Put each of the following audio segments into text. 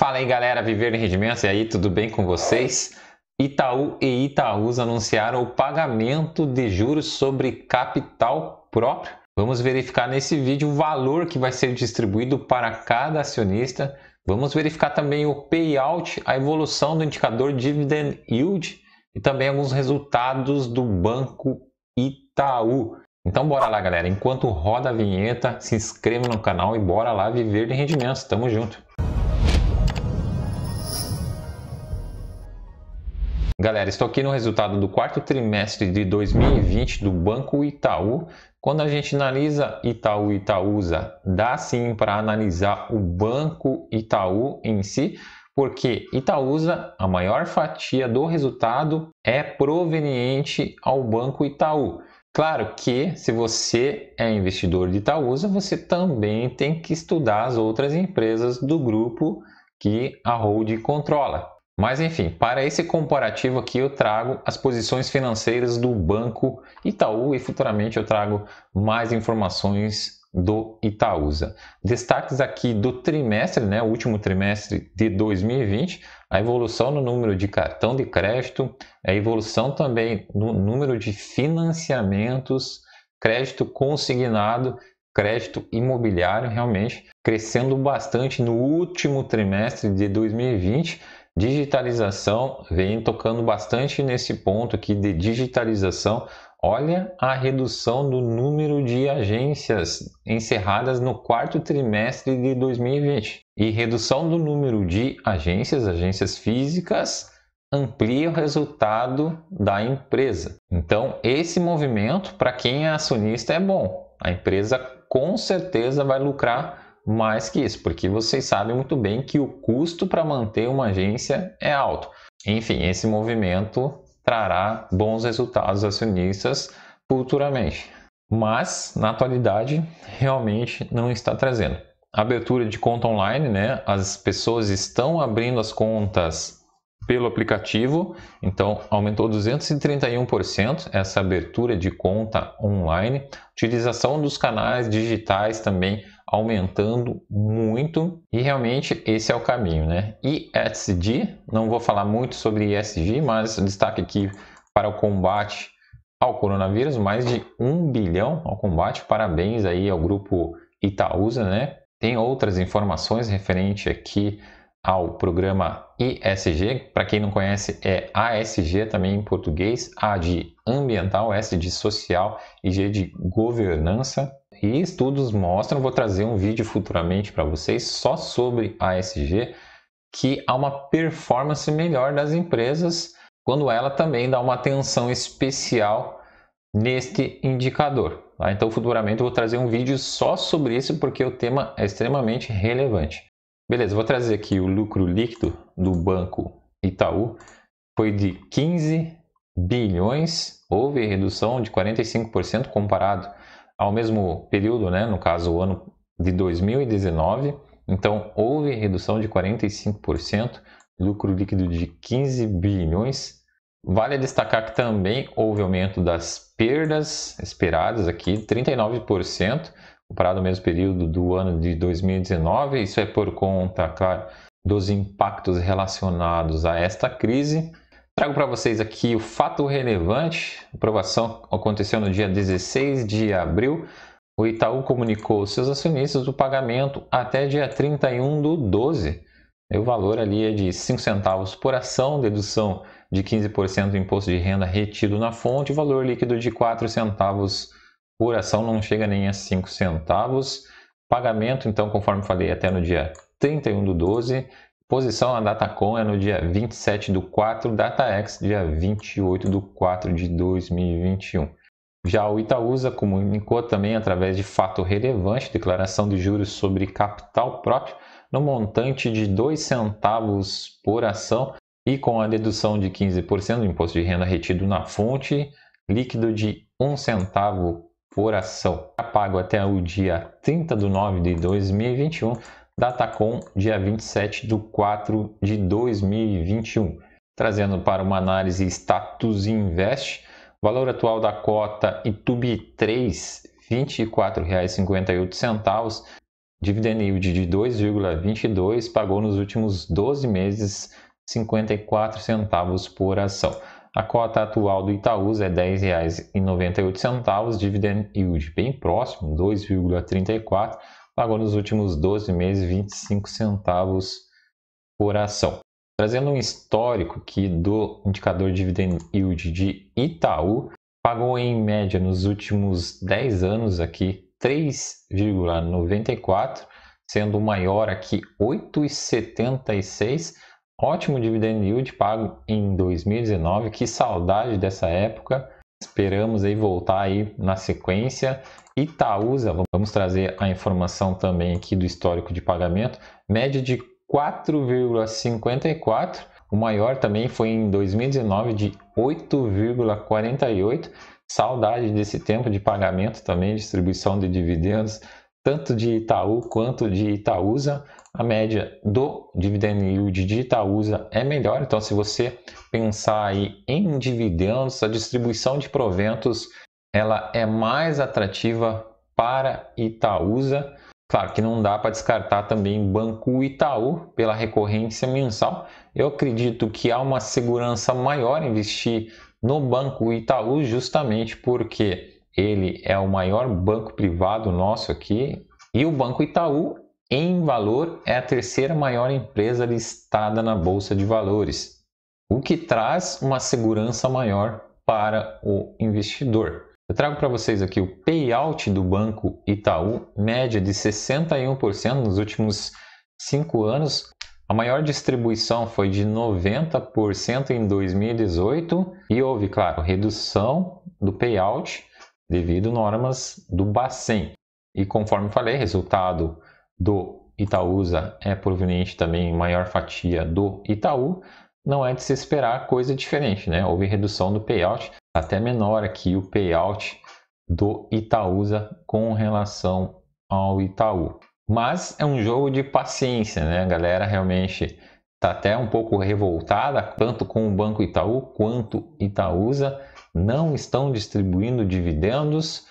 Fala aí galera, Viver em Rendimentos, e aí tudo bem com vocês? Itaú e Itaúsa anunciaram o pagamento de juros sobre capital próprio. Vamos verificar nesse vídeo o valor que vai ser distribuído para cada acionista. Vamos verificar também o payout, a evolução do indicador dividend yield e também alguns resultados do Banco Itaú. Então bora lá galera, enquanto roda a vinheta, se inscreva no canal e bora lá viver em rendimentos. Tamo junto! Galera, estou aqui no resultado do quarto trimestre de 2020 do Banco Itaú. Quando a gente analisa Itaú e Itaúsa, dá sim para analisar o Banco Itaú em si, porque Itaúsa, a maior fatia do resultado é proveniente ao Banco Itaú. Claro que se você é investidor de Itaúsa, você também tem que estudar as outras empresas do grupo que a Hold controla. Mas enfim, para esse comparativo aqui eu trago as posições financeiras do Banco Itaú e futuramente eu trago mais informações do Itaúsa. Destaques aqui do trimestre, né, o último trimestre de 2020, a evolução no número de cartão de crédito, a evolução também no número de financiamentos, crédito consignado crédito imobiliário realmente crescendo bastante no último trimestre de 2020 Digitalização vem tocando bastante nesse ponto aqui de digitalização. Olha a redução do número de agências encerradas no quarto trimestre de 2020. E redução do número de agências, agências físicas, amplia o resultado da empresa. Então, esse movimento, para quem é acionista, é bom. A empresa com certeza vai lucrar mais que isso, porque vocês sabem muito bem que o custo para manter uma agência é alto. Enfim, esse movimento trará bons resultados acionistas futuramente, mas na atualidade realmente não está trazendo. Abertura de conta online, né? As pessoas estão abrindo as contas pelo aplicativo, então aumentou 231% essa abertura de conta online. Utilização dos canais digitais também aumentando muito e realmente esse é o caminho, né? ESG, não vou falar muito sobre ESG, mas destaque aqui para o combate ao coronavírus, mais de um bilhão ao combate. Parabéns aí ao grupo Itaúsa, né? Tem outras informações referente aqui ao programa ESG. Para quem não conhece, é ASG também em português, A de ambiental, S de social e G de governança. E estudos mostram, vou trazer um vídeo futuramente para vocês só sobre ASG, que há uma performance melhor das empresas quando ela também dá uma atenção especial neste indicador. Tá? Então, futuramente vou trazer um vídeo só sobre isso porque o tema é extremamente relevante. Beleza, vou trazer aqui o lucro líquido do banco Itaú foi de 15 bilhões, houve redução de 45% comparado ao mesmo período, né, no caso o ano de 2019. Então houve redução de 45%, lucro líquido de 15 bilhões. Vale destacar que também houve aumento das perdas esperadas aqui, 39% comparado ao mesmo período do ano de 2019. Isso é por conta, claro, dos impactos relacionados a esta crise. Trago para vocês aqui o fato relevante. A aprovação aconteceu no dia 16 de abril. O Itaú comunicou aos seus acionistas o pagamento até dia 31 do 12. É, o valor ali é de 5 centavos por ação, dedução de 15% do imposto de renda retido na fonte, valor líquido de 4 centavos por ação, não chega nem a 5 centavos. Pagamento, então, conforme falei, até no dia 31 do 12. Posição na Datacom é no dia 27 do 4, DataX dia 28 do 4 de 2021. Já o Itaúsa comunicou também através de fato relevante declaração de juros sobre capital próprio no montante de 2 centavos por ação e com a dedução de 15% do imposto de renda retido na fonte, líquido de 1 centavo por ação. Pago até o dia 30 de 9 de 2021 Datacom, dia 27 de 4 de 2021, trazendo para uma análise status invest, valor atual da cota ITUB 3, R$ 24,58, dividend yield de 2,22, pagou nos últimos 12 meses 54 centavos por ação. A cota atual do Itaúsa é R$ 10,98, dividend yield bem próximo, 2,34, pagou nos últimos 12 meses 25 centavos por ação. Trazendo um histórico aqui do indicador dividend yield de Itaú, pagou em média nos últimos 10 anos aqui 3,94, sendo o maior aqui 8,76. Ótimo dividend yield pago em 2019, que saudade dessa época. Esperamos aí voltar aí na sequência Itaúsa, vamos trazer a informação também aqui do histórico de pagamento, média de 4,54. O maior também foi em 2019 de 8,48. Saudade desse tempo de pagamento também, distribuição de dividendos, tanto de Itaú quanto de Itaúsa. A média do dividend yield de Itaúsa é melhor, então se você pensar aí em dividendos, a distribuição de proventos ela é mais atrativa para Itaúsa. Claro que não dá para descartar também Banco Itaú pela recorrência mensal. Eu acredito que há uma segurança maior investir no Banco Itaú justamente porque ele é o maior banco privado nosso aqui e o Banco Itaú em valor é a terceira maior empresa listada na bolsa de valores, o que traz uma segurança maior para o investidor. Eu trago para vocês aqui o payout do Banco Itaú, média de 61% nos últimos 5 anos. A maior distribuição foi de 90% em 2018 e houve, claro, redução do payout devido normas do Bacen. E conforme falei, resultado do Itaúsa é proveniente também maior fatia do Itaú, não é de se esperar coisa diferente, né? Houve redução do payout, até menor aqui o payout do Itaúsa com relação ao Itaú. Mas é um jogo de paciência, né? A galera realmente está até um pouco revoltada, tanto com o Banco Itaú quanto Itaúsa não estão distribuindo dividendos.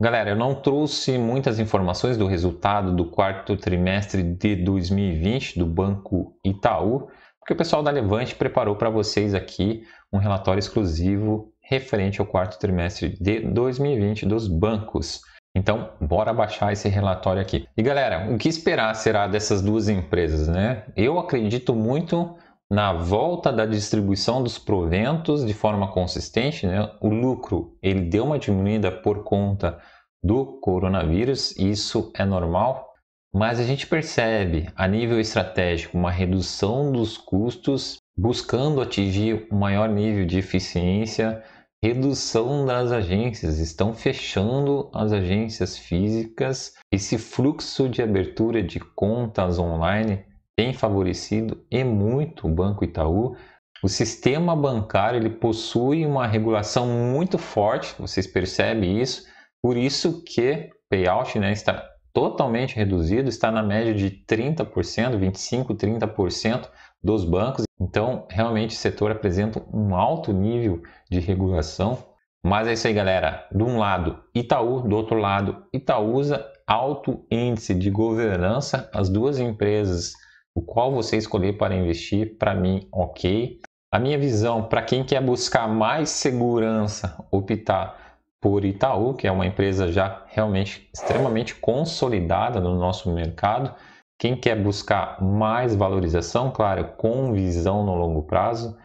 Galera, eu não trouxe muitas informações do resultado do quarto trimestre de 2020 do Banco Itaú. Porque o pessoal da Levante preparou para vocês aqui um relatório exclusivo referente ao quarto trimestre de 2020 dos bancos. Então, bora baixar esse relatório aqui. E galera, o que esperar será dessas duas empresas, né? Eu acredito muito na volta da distribuição dos proventos de forma consistente, né? O lucro, ele deu uma diminuída por conta do coronavírus, isso é normal, mas a gente percebe a nível estratégico uma redução dos custos, buscando atingir um maior nível de eficiência, redução das agências, estão fechando as agências físicas. Esse fluxo de abertura de contas online tem favorecido e muito o Banco Itaú. O sistema bancário ele possui uma regulação muito forte, vocês percebem isso, por isso que payout né, está totalmente reduzido está na média de 30%, 25%, 30% dos bancos. Então, realmente, o setor apresenta um alto nível de regulação. Mas é isso aí, galera. De um lado, Itaú, do outro lado, Itaúsa, alto índice de governança, as duas empresas, o qual você escolher para investir, para mim, ok. A minha visão, para quem quer buscar mais segurança, optar por Itaú, que é uma empresa já realmente extremamente consolidada no nosso mercado. Quem quer buscar mais valorização, claro, com visão no longo prazo,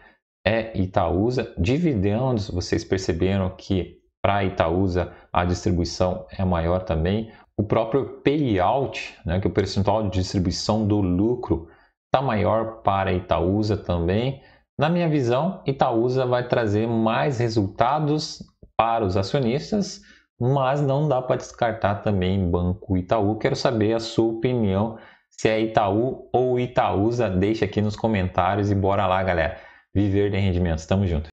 é Itaúsa. Dividendos, vocês perceberam que para Itaúsa a distribuição é maior também. O próprio payout, né, que é o percentual de distribuição do lucro, está maior para Itaúsa também. Na minha visão, Itaúsa vai trazer mais resultados para os acionistas, mas não dá para descartar também Banco Itaú. Quero saber a sua opinião, se é Itaú ou Itaúsa, deixa aqui nos comentários e bora lá, galera. Viver de rendimentos, tamo junto.